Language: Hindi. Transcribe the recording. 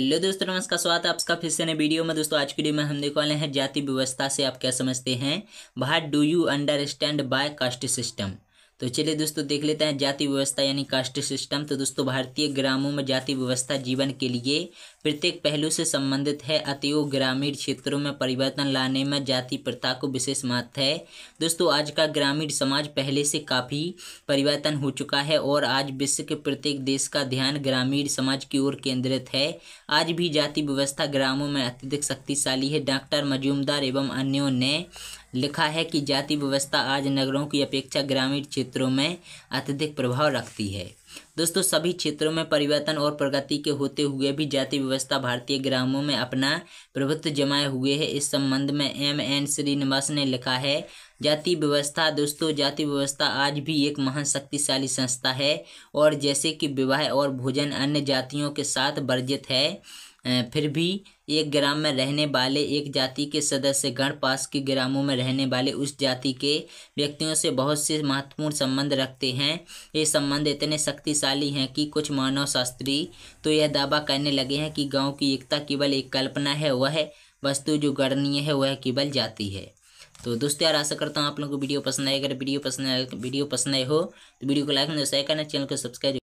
हेलो दोस्तों नमस्कार स्वागत है आपका फिर से नए वीडियो में दोस्तों आज की वीडियो में हम देखने वाले हैं जाति व्यवस्था से आप क्या समझते हैं what do you understand by caste system तो चलिए दोस्तों देख लेते हैं जाति व्यवस्था यानी कास्ट सिस्टम तो दोस्तों भारतीय ग्रामों में जाति व्यवस्था जीवन के लिए प्रत्येक पहलू से संबंधित है अतएव ग्रामीण क्षेत्रों में परिवर्तन लाने में जाति प्रथा को विशेष महत्व है दोस्तों आज का ग्रामीण समाज पहले से काफ़ी परिवर्तन हो चुका है और आज विश्व के प्रत्येक देश का ध्यान ग्रामीण समाज की ओर केंद्रित है आज भी जाति व्यवस्था ग्रामों में अत्यधिक शक्तिशाली है डॉक्टर मजूमदार एवं अन्यों ने लिखा है कि जाति व्यवस्था आज नगरों की अपेक्षा ग्रामीण क्षेत्रों में अत्यधिक प्रभाव रखती है दोस्तों सभी क्षेत्रों में परिवर्तन और प्रगति के होते हुए भी जाति व्यवस्था भारतीय ग्रामों में अपना प्रभुत्व जमाए हुए है इस संबंध में एम एन श्रीनिवास ने लिखा है जाति व्यवस्था दोस्तों जाति व्यवस्था आज भी एक महान शक्तिशाली संस्था है और जैसे कि विवाह और भोजन अन्य जातियों के साथ वर्जित है फिर भी एक ग्राम में रहने वाले एक जाति के सदस्य गण पास के ग्रामों में रहने वाले उस जाति के व्यक्तियों से बहुत से महत्वपूर्ण संबंध रखते हैं ये संबंध इतने शक्तिशाली हैं कि कुछ मानव शास्त्री तो यह दावा करने लगे हैं कि गांव की एकता केवल एक कल्पना है वह वस्तु जो गणनीय है वह केवल जाति है तो दोस्तों यार आशा करता हूँ आप लोगों को वीडियो पसंद आए अगर वीडियो पसंद आए वीडियो पसंद आए हो तो वीडियो को लाइक शेयर करना चैनल को सब्सक्राइब